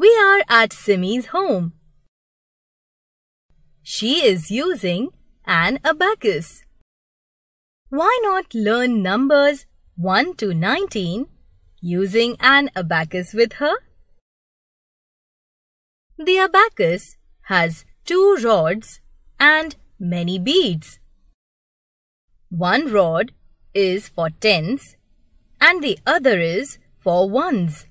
We are at Simi's home. She is using an abacus. Why not learn numbers 1 to 19 using an abacus with her? The abacus has two rods and many beads. One rod is for tens and the other is for ones.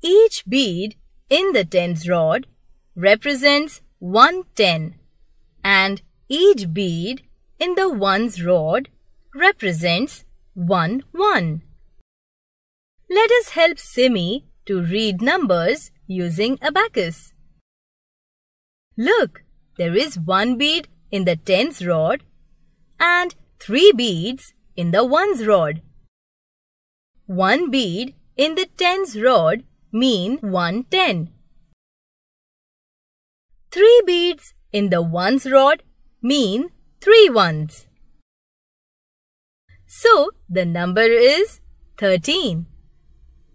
Each bead in the tens rod represents one ten and each bead in the ones rod represents one one. Let us help Simi to read numbers using abacus. Look, there is one bead in the tens rod and three beads in the ones rod. One bead in the tens rod mean 110. Three beads in the ones rod mean three ones. So the number is 13.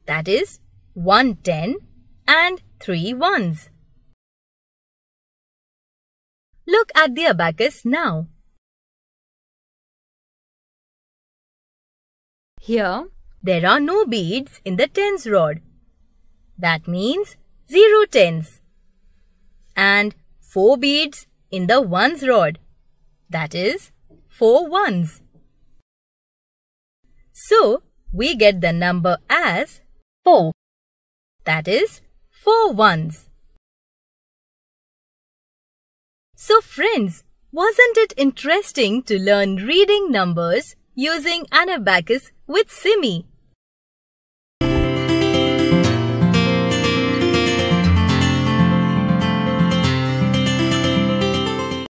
That is 110 and three ones. Look at the abacus now. Here, there are no beads in the tens rod that means zero tens. And four beads in the ones rod. That is four ones. So, we get the number as 4. That is four ones. So friends, wasn't it interesting to learn reading numbers using an abacus with Simi?